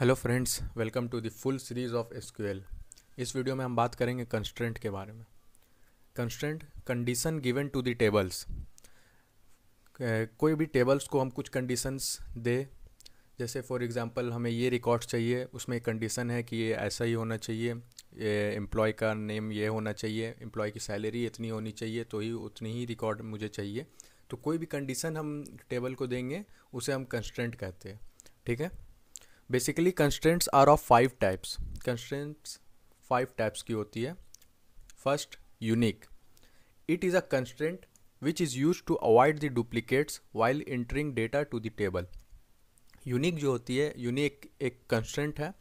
Hello friends welcome to the full series of SQL इस video में हम बात करेंगे कंस्ट्रेंट के बारे में constraint condition given to the tables कोई भी टेबल्स को हम कुछ कंडीशंस दे जैसे फॉर एग्जांपल हमें ये रिकॉर्ड चाहिए उसमें एक कंडीशन है कि ये ऐसा ही होना चाहिए ये एम्प्लॉय का नेम ये होना चाहिए एम्प्लॉय की सैलरी इतनी होनी चाहिए तो ही उतनी ही रिकॉर्ड मुझे चाहिए तो कोई भी कंडीशन हम टेबल को देंगे उसे हम कंस्टेंट कहते हैं ठीक है basically constants are of five types constants five types की होती है first unique it is a constant which is use to avoid the duplicates while entering data to the table unique जो होती है यूनिक एक कंस्टेंट है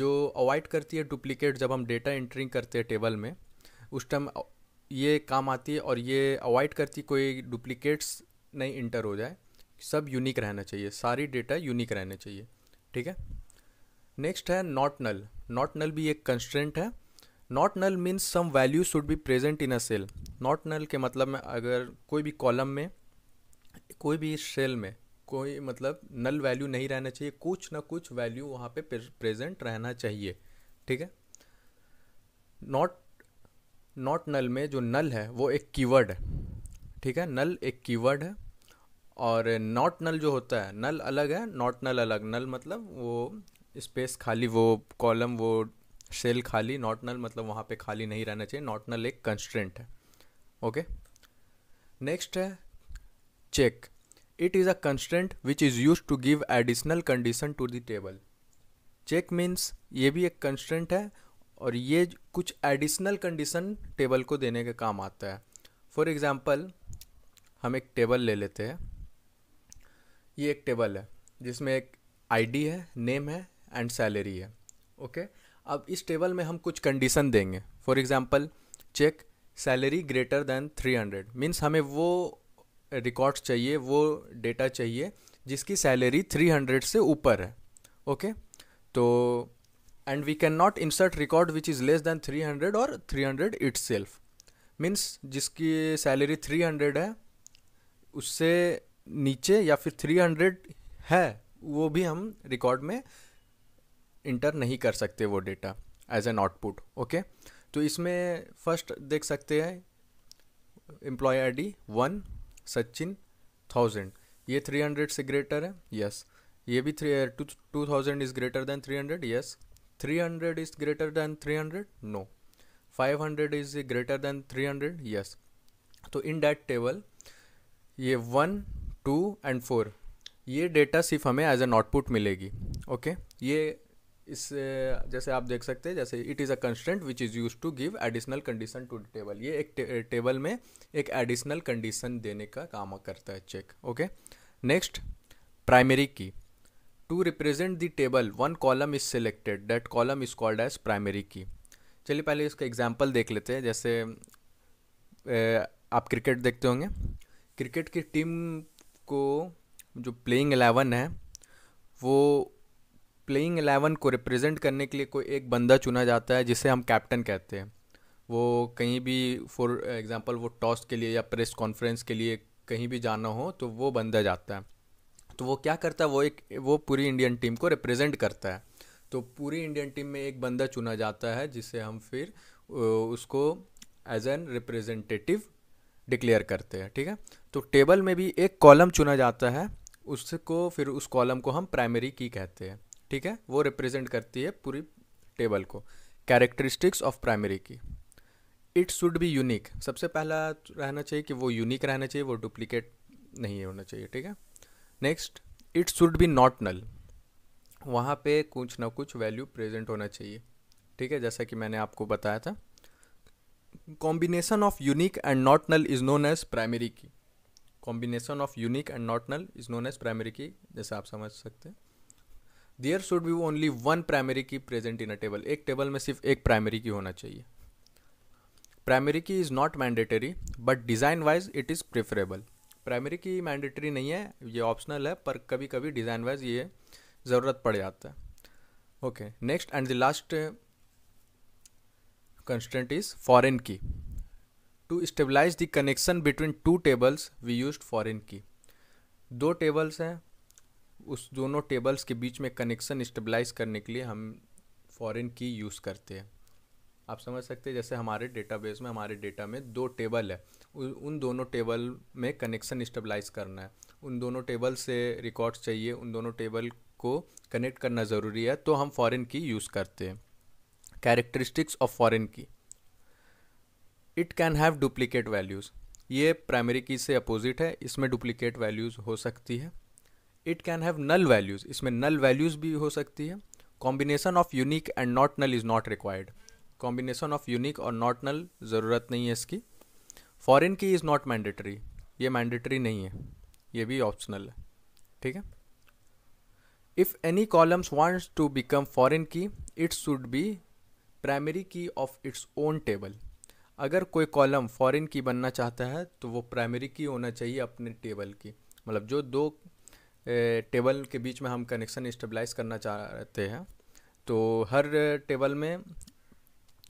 जो avoid करती है डुप्लीकेट जब हम डेटा इंटरिंग करते हैं टेबल में उस टाइम ये काम आती है और ये अवॉइड करती कोई डुप्लीकेट्स नहीं इंटर हो जाए सब यूनिक रहना चाहिए सारी डेटा यूनिक रहने चाहिए ठीक है नेक्स्ट है नॉट नल नॉट नल भी एक कंस्टेंट है not null means some value should be present in a cell not null के मतलब में अगर कोई भी कॉलम में कोई भी सेल में कोई मतलब नल वैल्यू नहीं रहना चाहिए कुछ ना कुछ वैल्यू वहाँ पे प्रेजेंट रहना चाहिए ठीक है नॉट नॉट नल में जो नल है वो एक कीवर्ड है ठीक है नल एक कीवर्ड है और नॉट नल जो होता है नल अलग है नॉट नल अलग नल मतलब वो स्पेस खाली वो कॉलम वो सेल खाली नॉट नल मतलब वहाँ पे खाली नहीं रहना चाहिए नॉट नल एक कंस्टेंट है ओके नेक्स्ट है check it is a constant which is use to give additional condition to the table check means ये भी एक कंस्टेंट है और ये कुछ एडिशनल कंडीशन टेबल को देने के काम आता है फॉर एग्ज़ाम्पल हम एक टेबल ले लेते हैं ये एक टेबल है जिसमें एक आईडी है नेम है एंड सैलरी है ओके okay? अब इस टेबल में हम कुछ कंडीशन देंगे for example check salary greater than three hundred means हमें वो रिकॉर्ड्स चाहिए वो डेटा चाहिए जिसकी सैलरी थ्री हंड्रेड से ऊपर है ओके okay? तो and we can not insert record which is less than three hundred और three hundred itself means जिसकी सैलरी थ्री हंड्रेड है उससे नीचे या फिर 300 है वो भी हम रिकॉर्ड में इंटर नहीं कर सकते वो data as an output okay तो इसमें फर्स्ट देख सकते हैं employee I D one Sachin thousand ये थ्री हंड्रेड से ग्रेटर है यस ये भी three two thousand is greater than three hundred yes three hundred is greater than three hundred no five hundred is greater than three hundred yes तो in that table ये one two and four ये data सिर्फ हमें as an output मिलेगी okay okay? ये इस जैसे आप देख सकते हैं जैसे it is a constant which is use to give additional condition to table ये एक टेबल में एक एडिशनल कंडीशन देने का काम करता है check okay next primary key to represent the table one column is selected that column is called as primary key चलिए पहले इसका एग्जाम्पल देख लेते हैं जैसे ए, आप क्रिकेट देखते होंगे क्रिकेट की टीम को जो प्लेइंग एलेवन है वो प्लेइंग एलेवन को रिप्रेजेंट करने के लिए कोई एक बंदा चुना जाता है जिसे हम कैप्टन कहते हैं वो कहीं भी फॉर एग्ज़ाम्पल वो टॉस के लिए या प्रेस कॉन्फ्रेंस के लिए कहीं भी जाना हो तो वो बंदा जाता है तो वो क्या करता है वो एक वो पूरी इंडियन टीम को रिप्रेजेंट करता है तो पूरी इंडियन टीम में एक बंदा चुना जाता है जिसे हम फिर उसको एज एन रिप्रेजेंटेटिव डिक्लेयर करते हैं ठीक है तो टेबल में भी एक कॉलम चुना जाता है उसको फिर उस कॉलम को हम प्राइमरी की कहते हैं ठीक है वो रिप्रेजेंट करती है पूरी टेबल को characteristics of primary key it should be unique सबसे पहला रहना चाहिए कि वो यूनिक रहना चाहिए वो डुप्लीकेट नहीं होना चाहिए ठीक है next it should be not null वहाँ पे कुछ ना कुछ वैल्यू प्रेजेंट होना चाहिए ठीक है जैसा कि मैंने आपको बताया था combination of unique and not null is known as primary key combination of unique and not null is known as primary key जैसे आप समझ सकते हैं there should be only one primary key present in a table एक table में सिर्फ एक primary key होना चाहिए primary key is not mandatory but design wise it is preferable primary key mandatory नहीं है ये ऑप्शनल है पर कभी कभी डिज़ाइन वाइज ये ज़रूरत पड़ जाता है okay next and the last constant is foreign key. To stabilize the connection between two tables, we used foreign key. दो tables हैं उस दोनों टेबल्स के बीच में कनेक्शन स्टेबलाइज करने के लिए हम फॉरन की यूज़ करते हैं आप समझ सकते हैं जैसे हमारे डेटाबेस में हमारे डेटा में दो टेबल है उन दोनों टेबल में कनेक्शन स्टेबलाइज करना है उन दोनों टेबल से रिकॉर्ड्स चाहिए उन दोनों टेबल को कनेक्ट करना ज़रूरी है तो हम फॉरेन की यूज़ करते हैं characteristics of foreign key it can have duplicate values ये प्राइमरी की से अपोजिट है इसमें डुप्लीकेट वैल्यूज़ हो सकती है it can have null values इसमें नल वैल्यूज़ भी हो सकती है combination of unique and not null is not required combination of unique और नॉट नल ज़रूरत नहीं है इसकी foreign key is not mandatory ये मैंडेटरी नहीं है ये भी ऑप्शनल है ठीक है if any columns wants to become foreign key it should be primary key of its own table अगर कोई कॉलम फॉरेन की बनना चाहता है तो वो प्राइमरी की होना चाहिए अपने टेबल की मतलब जो दो टेबल के बीच में हम कनेक्शन स्टेबलाइज करना चाहते हैं तो हर टेबल में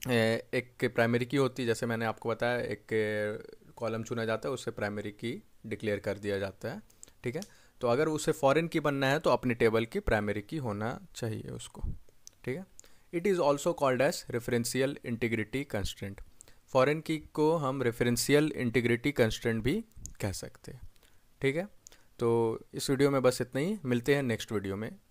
एक प्राइमरी की होती है जैसे मैंने आपको बताया एक कॉलम चुना जाता है उसे प्राइमरी की डिक्लेयर कर दिया जाता है ठीक है तो अगर उसे फॉरेन की बनना है तो अपने टेबल की प्राइमरी की होना चाहिए उसको ठीक है it is also called as referential integrity constant foreign की को हम रेफरेंशियल इंटीग्रिटी कंस्टेंट भी कह सकते हैं ठीक है तो इस वीडियो में बस इतना ही मिलते हैं नेक्स्ट वीडियो में